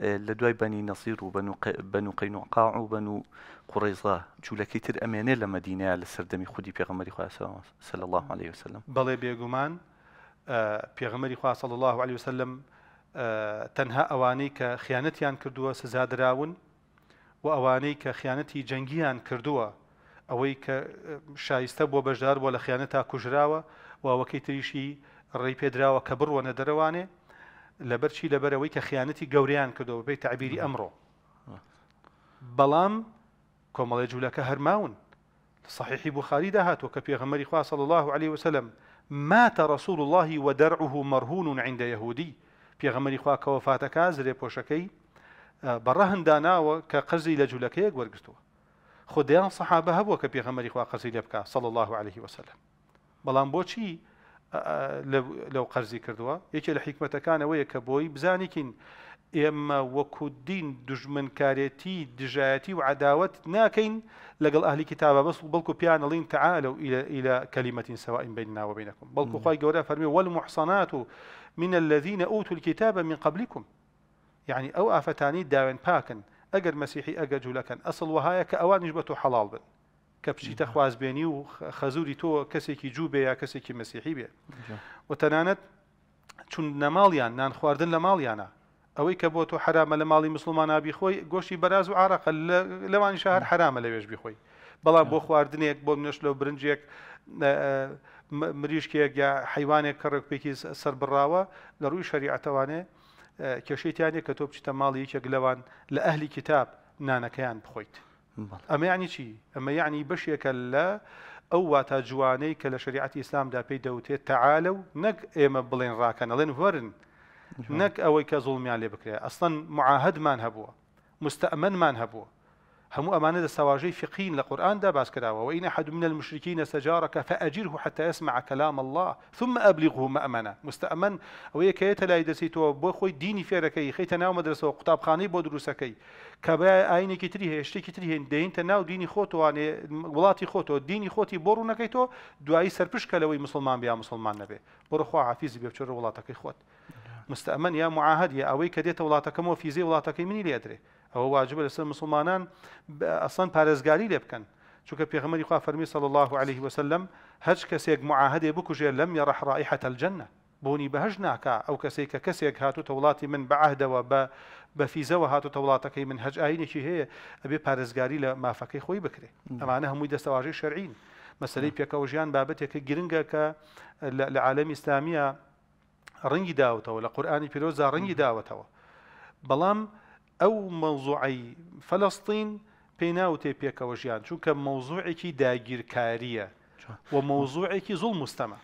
لە دوای بەنی نەسیر و بەن و قینوقا و بەن و قڕێزا جوولەکەی تر ئەمێنێ لە مەدینەیە لە سەردەمی خودی پێغمەری خواسەل الله عليه وسلم بەڵێ بێگومان پێغمەری خواسەڵ الله عليه وسلم تەنها ئەوانەی کە خیانەتیان کردووە سزادراون و ئەوانەی کە خیانەتی جەنگیان کردووە ئەوەی کە شایستە بۆ بەشدار بۆ لە خیانەت تا کوژراوە و ئەوەکەی تریشی ڕێی پێدراوە کە بڕوەنە دەرەوانێ لبرشي لەبەرەوەی کە خیانەتی گەوریان کردەوە تعبيري امره بلام بەڵام کۆمەڵی جوولەکە هەرماون صحیحی بخاری داهاتوە کە پێغەمەری خوا صلی الله عليه وسلم مات رسول الله ودرعه مرهون عند يهودي في غمري خواه كوفاتك زرێ بوشكي برهن دانا وكقزي قەرزی لە جوولەکەیەک وەرگتووە خدایان سەحابە هەبووە کە پێغەمەری خوا قەزی لێ الله عليه وسلم بلام بوشي لو لەو قەرزی کردووە یەکێ لە حیکمەتەکانەوەیە کە بۆی اما ئێمە وەکودین دژمنکارەتی دژایەتی و عداوت ناکەین لەگەڵ ئەهلی کتابە بەس بەڵکو پیانەڵین تعالوا إلى كلمة سواء بيننا وبينكم بەڵکو خی گەورە فەرمی والمحصنات من الذين أوتوا الكتاب من قبلكم يعني او افتاني داون باكن اجر مسيحي اجر جولكن اصل وهایە كأوان نجبة حلال بن کە پشیتە خوازبێنی و خەزوری تۆ کەسێکی جووبێ یا کەسێکی مەسیحی بێ و تەنانەت چون نەماڵیان نان خواردن لە ماڵیانە ئەوەی کە بۆ تۆ حرامە لە ماڵی مسلمانابی خۆی گۆشی بەراز و عراقە لەوانی شار حرامە لەوێش بیخۆی بەڵام بۆ خواردنێک بۆ منشلۆ برنجێک مریشکێک یا حیوانێک کە ڕێکپێکی سەر بڕاوە لە ڕووی شەریعەتەوانێ کێشەیتیانێک کە تۆ بچیتە ماڵی یەکێک لەوان لە ئەهلی کتاب نانەکەیان بخۆیت. ئەمە یعنی چی ئەمە یعنی بەشێکە لە ئەو واتە جوانەی کە لە شریعەتی ئیسلامدا پێی دەوتێت تەعاالە و نەک ئێمە بڵێن ڕاکەنەڵێن هۆرن نەک ئەوەی کە زوڵمیان لێ بکرێت ئەسڵەن معاهدمان هەبووە مستەمنمان هەبووە هم أمانة السواجي في قين لە قورآاندا باس کراوە وإن أحد من المشركين استجارك فاجره حتى يسمع كلام الله ثم ابلغه مأمنة مستأمن أو کەێتە لا دەسیتەوە بۆ خۆی دینی فێرەکەی خیتە ناو مدرسة قوتابخانەی خاني بودروسكي کە بە ئاینێکی تری هەیە شتێکی تری هێن دەینتە ناو ديني خوتو يعني وڵاتی خۆتەوە خوتو ديني خوتي ڕوونەکەی تۆ دوایی سەرپشکە لەوەی مسلمان بيا مسلمان نبي بۆڕخوا عفيز بيفشر ولاتك خوت مستأمن يا معاهد يا أوي كديت ولاتكم وفي زي ولاتك مني لي أدري هو واجب الإسلام مسلمان أصلا بارز قالي لبكن شو كبي غمر يخاف فرمي صلى الله عليه وسلم هج كسيج معاهد يبكو جل لم يرح رائحة الجنة بوني بهجناك أو كسيك كسيك هاتو تولاتي من بعهد وب بفي زوا هاتو تولاتك من هج أيني شيء هي أبي بارز قالي ما فكي خوي بكري أما أنا هم يدست واجي شرعين مسألة بيكوجيان بابتك جرنجا ك لعالم إسلامية ڕەنگی داوتەوە لە قورآانی پیرۆزا ڕەنگی داوتەوە بەڵام ئەو مەوزوعی فەلەستین پێناو تێپێکەوە ژیان چونکە مەوزوعێکی داگیرکاریە و مەوزوعێکی زوڵ مستەمە.